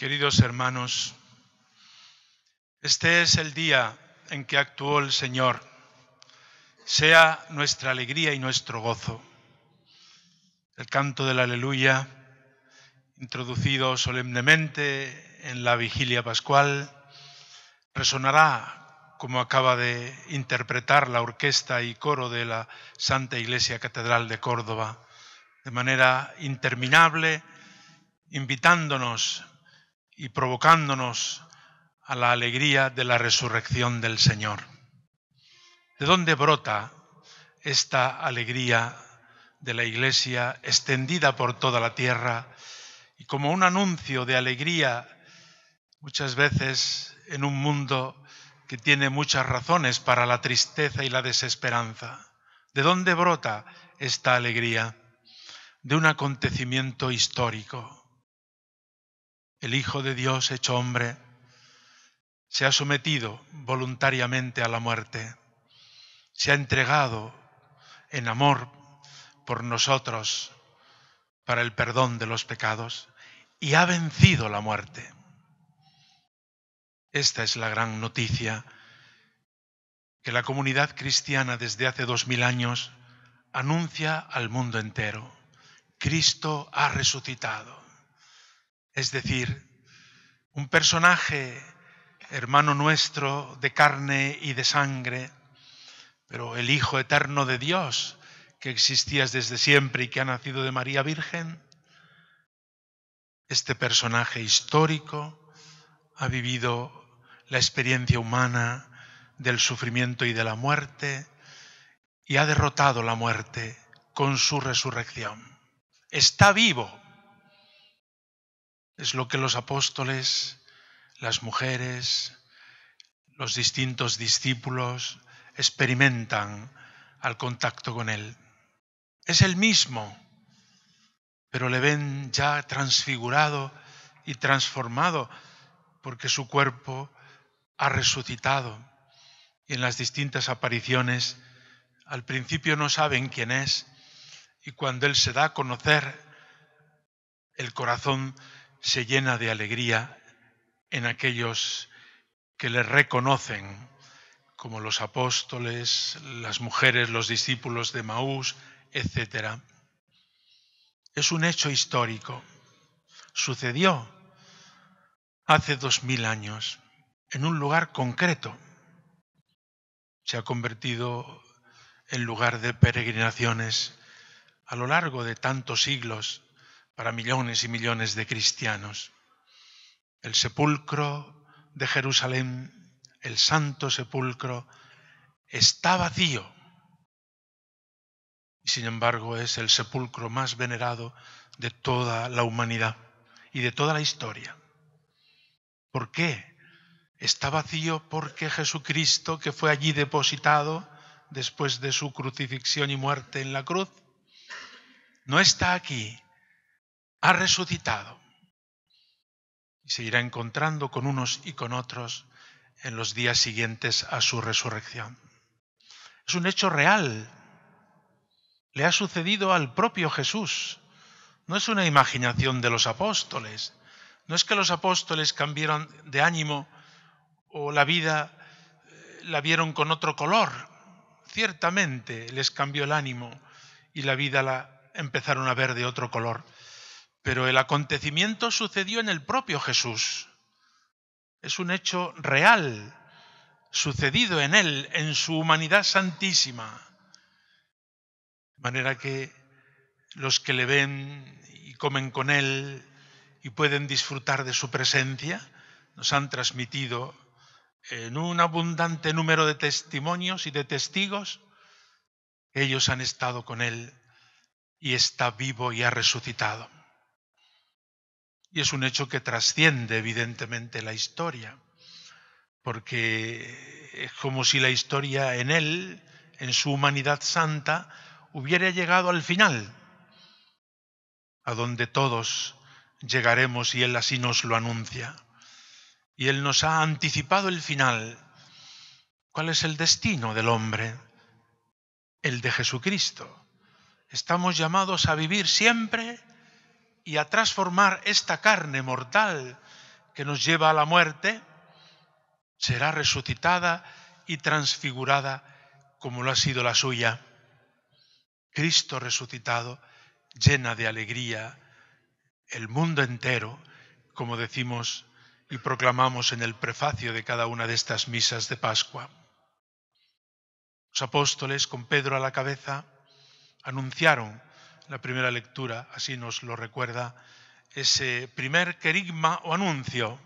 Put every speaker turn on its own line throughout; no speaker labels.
Queridos hermanos, este es el día en que actuó el Señor. Sea nuestra alegría y nuestro gozo. El canto de la aleluya, introducido solemnemente en la vigilia pascual, resonará como acaba de interpretar la orquesta y coro de la Santa Iglesia Catedral de Córdoba, de manera interminable, invitándonos y provocándonos a la alegría de la resurrección del Señor. ¿De dónde brota esta alegría de la Iglesia extendida por toda la tierra y como un anuncio de alegría muchas veces en un mundo que tiene muchas razones para la tristeza y la desesperanza? ¿De dónde brota esta alegría? De un acontecimiento histórico el Hijo de Dios hecho hombre, se ha sometido voluntariamente a la muerte, se ha entregado en amor por nosotros para el perdón de los pecados y ha vencido la muerte. Esta es la gran noticia que la comunidad cristiana desde hace dos mil años anuncia al mundo entero. Cristo ha resucitado. Es decir, un personaje hermano nuestro de carne y de sangre, pero el Hijo eterno de Dios, que existías desde siempre y que ha nacido de María Virgen, este personaje histórico ha vivido la experiencia humana del sufrimiento y de la muerte y ha derrotado la muerte con su resurrección. Está vivo, es lo que los apóstoles, las mujeres, los distintos discípulos experimentan al contacto con Él. Es el mismo, pero le ven ya transfigurado y transformado porque su cuerpo ha resucitado. Y en las distintas apariciones, al principio no saben quién es, y cuando Él se da a conocer, el corazón se llena de alegría en aquellos que le reconocen como los apóstoles, las mujeres, los discípulos de Maús, etc. Es un hecho histórico. Sucedió hace dos mil años en un lugar concreto. Se ha convertido en lugar de peregrinaciones a lo largo de tantos siglos para millones y millones de cristianos. El sepulcro de Jerusalén, el santo sepulcro, está vacío. Y sin embargo es el sepulcro más venerado de toda la humanidad y de toda la historia. ¿Por qué? Está vacío porque Jesucristo, que fue allí depositado después de su crucifixión y muerte en la cruz, no está aquí ha resucitado y se irá encontrando con unos y con otros en los días siguientes a su resurrección. Es un hecho real. Le ha sucedido al propio Jesús. No es una imaginación de los apóstoles. No es que los apóstoles cambiaron de ánimo o la vida eh, la vieron con otro color. Ciertamente les cambió el ánimo y la vida la empezaron a ver de otro color. Pero el acontecimiento sucedió en el propio Jesús. Es un hecho real, sucedido en él, en su humanidad santísima. De manera que los que le ven y comen con él y pueden disfrutar de su presencia, nos han transmitido en un abundante número de testimonios y de testigos, ellos han estado con él y está vivo y ha resucitado. Y es un hecho que trasciende evidentemente la historia, porque es como si la historia en él, en su humanidad santa, hubiera llegado al final, a donde todos llegaremos y él así nos lo anuncia. Y él nos ha anticipado el final. ¿Cuál es el destino del hombre? El de Jesucristo. Estamos llamados a vivir siempre y a transformar esta carne mortal que nos lleva a la muerte, será resucitada y transfigurada como lo ha sido la suya. Cristo resucitado llena de alegría el mundo entero, como decimos y proclamamos en el prefacio de cada una de estas misas de Pascua. Los apóstoles, con Pedro a la cabeza, anunciaron la primera lectura así nos lo recuerda, ese primer querigma o anuncio.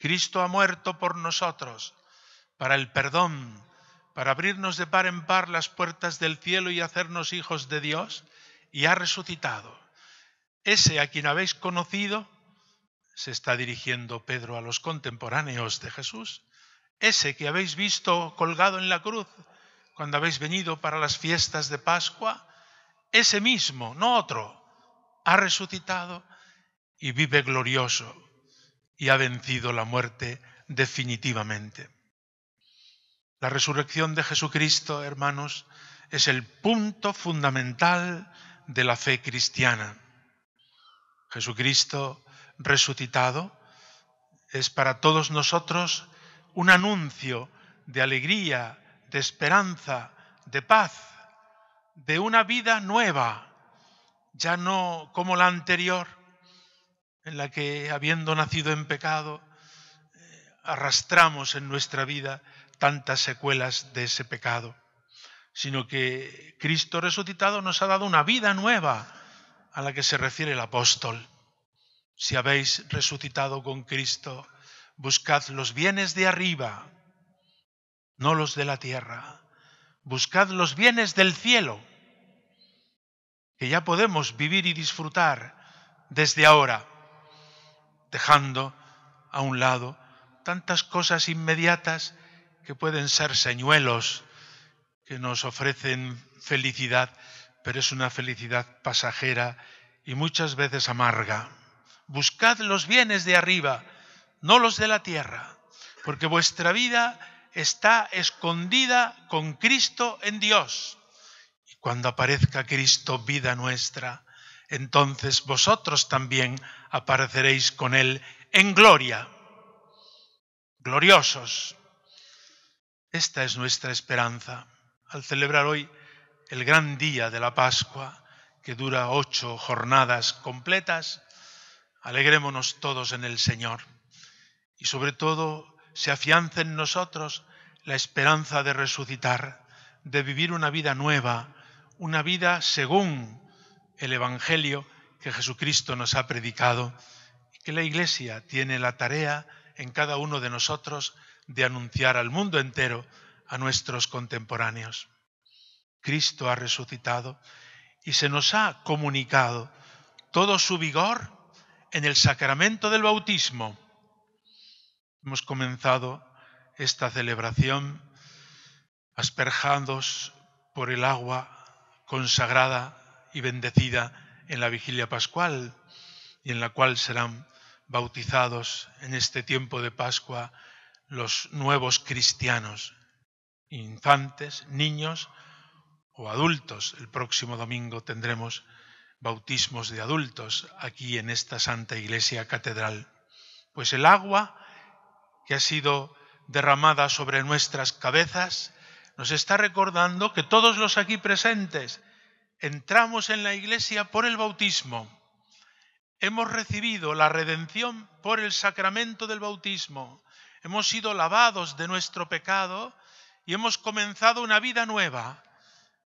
Cristo ha muerto por nosotros, para el perdón, para abrirnos de par en par las puertas del cielo y hacernos hijos de Dios, y ha resucitado. Ese a quien habéis conocido, se está dirigiendo Pedro a los contemporáneos de Jesús, ese que habéis visto colgado en la cruz cuando habéis venido para las fiestas de Pascua, ese mismo, no otro, ha resucitado y vive glorioso y ha vencido la muerte definitivamente. La resurrección de Jesucristo, hermanos, es el punto fundamental de la fe cristiana. Jesucristo resucitado es para todos nosotros un anuncio de alegría, de esperanza, de paz de una vida nueva, ya no como la anterior, en la que habiendo nacido en pecado, eh, arrastramos en nuestra vida tantas secuelas de ese pecado, sino que Cristo resucitado nos ha dado una vida nueva a la que se refiere el apóstol. Si habéis resucitado con Cristo, buscad los bienes de arriba, no los de la tierra, buscad los bienes del cielo, que ya podemos vivir y disfrutar desde ahora, dejando a un lado tantas cosas inmediatas que pueden ser señuelos, que nos ofrecen felicidad, pero es una felicidad pasajera y muchas veces amarga. Buscad los bienes de arriba, no los de la tierra, porque vuestra vida está escondida con Cristo en Dios. Y cuando aparezca Cristo, vida nuestra, entonces vosotros también apareceréis con Él en gloria, gloriosos. Esta es nuestra esperanza al celebrar hoy el gran día de la Pascua, que dura ocho jornadas completas. Alegrémonos todos en el Señor y sobre todo se afianza en nosotros la esperanza de resucitar, de vivir una vida nueva, una vida según el Evangelio que Jesucristo nos ha predicado y que la Iglesia tiene la tarea en cada uno de nosotros de anunciar al mundo entero, a nuestros contemporáneos. Cristo ha resucitado y se nos ha comunicado todo su vigor en el sacramento del bautismo Hemos comenzado esta celebración asperjados por el agua consagrada y bendecida en la vigilia pascual y en la cual serán bautizados en este tiempo de Pascua los nuevos cristianos, infantes, niños o adultos. El próximo domingo tendremos bautismos de adultos aquí en esta Santa Iglesia Catedral. Pues el agua que ha sido derramada sobre nuestras cabezas, nos está recordando que todos los aquí presentes entramos en la iglesia por el bautismo. Hemos recibido la redención por el sacramento del bautismo. Hemos sido lavados de nuestro pecado y hemos comenzado una vida nueva.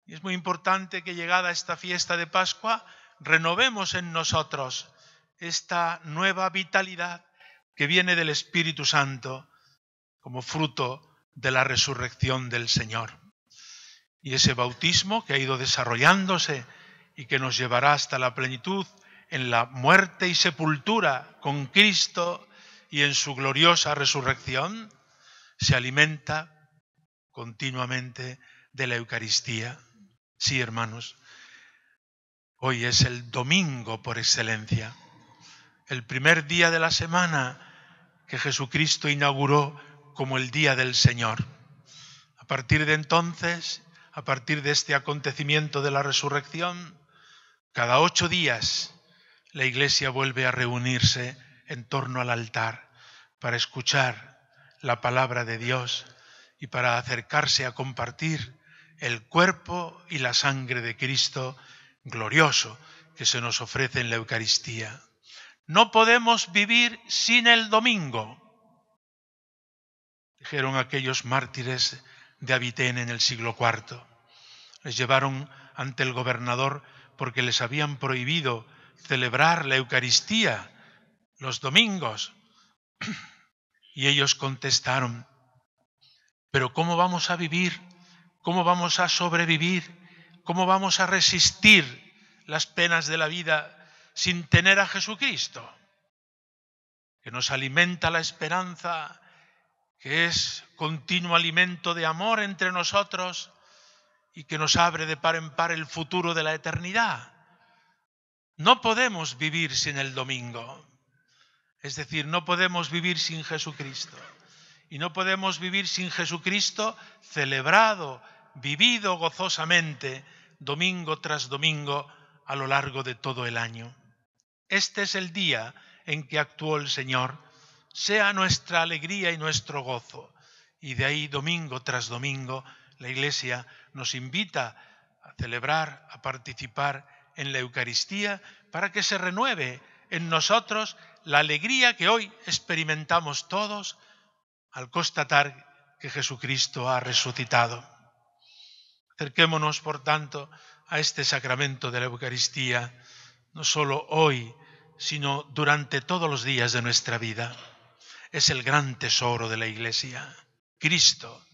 Y es muy importante que llegada esta fiesta de Pascua renovemos en nosotros esta nueva vitalidad que viene del Espíritu Santo como fruto de la resurrección del Señor. Y ese bautismo que ha ido desarrollándose y que nos llevará hasta la plenitud en la muerte y sepultura con Cristo y en su gloriosa resurrección, se alimenta continuamente de la Eucaristía. Sí, hermanos, hoy es el domingo por excelencia, el primer día de la semana que Jesucristo inauguró como el Día del Señor. A partir de entonces, a partir de este acontecimiento de la resurrección, cada ocho días la Iglesia vuelve a reunirse en torno al altar para escuchar la palabra de Dios y para acercarse a compartir el cuerpo y la sangre de Cristo glorioso que se nos ofrece en la Eucaristía. No podemos vivir sin el domingo, dijeron aquellos mártires de Abitén en el siglo IV. Les llevaron ante el gobernador porque les habían prohibido celebrar la Eucaristía los domingos. Y ellos contestaron, pero ¿cómo vamos a vivir? ¿Cómo vamos a sobrevivir? ¿Cómo vamos a resistir las penas de la vida sin tener a Jesucristo, que nos alimenta la esperanza, que es continuo alimento de amor entre nosotros y que nos abre de par en par el futuro de la eternidad. No podemos vivir sin el domingo, es decir, no podemos vivir sin Jesucristo. Y no podemos vivir sin Jesucristo celebrado, vivido gozosamente, domingo tras domingo, a lo largo de todo el año. Este es el día en que actuó el Señor. Sea nuestra alegría y nuestro gozo. Y de ahí, domingo tras domingo, la Iglesia nos invita a celebrar, a participar en la Eucaristía, para que se renueve en nosotros la alegría que hoy experimentamos todos al constatar que Jesucristo ha resucitado. Acerquémonos, por tanto, a este sacramento de la Eucaristía no solo hoy, sino durante todos los días de nuestra vida. Es el gran tesoro de la Iglesia, Cristo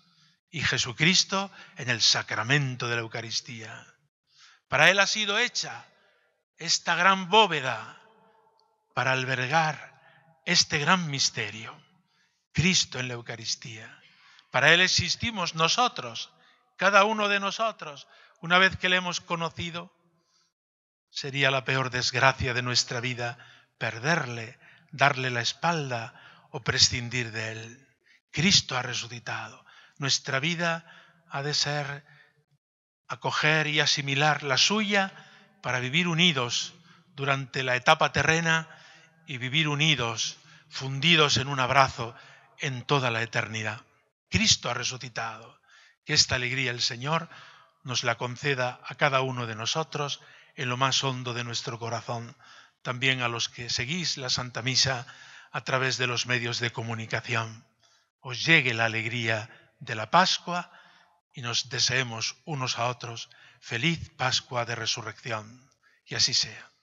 y Jesucristo en el sacramento de la Eucaristía. Para Él ha sido hecha esta gran bóveda para albergar este gran misterio, Cristo en la Eucaristía. Para Él existimos nosotros, cada uno de nosotros, una vez que le hemos conocido, Sería la peor desgracia de nuestra vida perderle, darle la espalda o prescindir de él. Cristo ha resucitado. Nuestra vida ha de ser acoger y asimilar la suya para vivir unidos durante la etapa terrena y vivir unidos, fundidos en un abrazo en toda la eternidad. Cristo ha resucitado. Que esta alegría el Señor nos la conceda a cada uno de nosotros en lo más hondo de nuestro corazón, también a los que seguís la Santa Misa a través de los medios de comunicación. Os llegue la alegría de la Pascua y nos deseemos unos a otros feliz Pascua de Resurrección. Y así sea.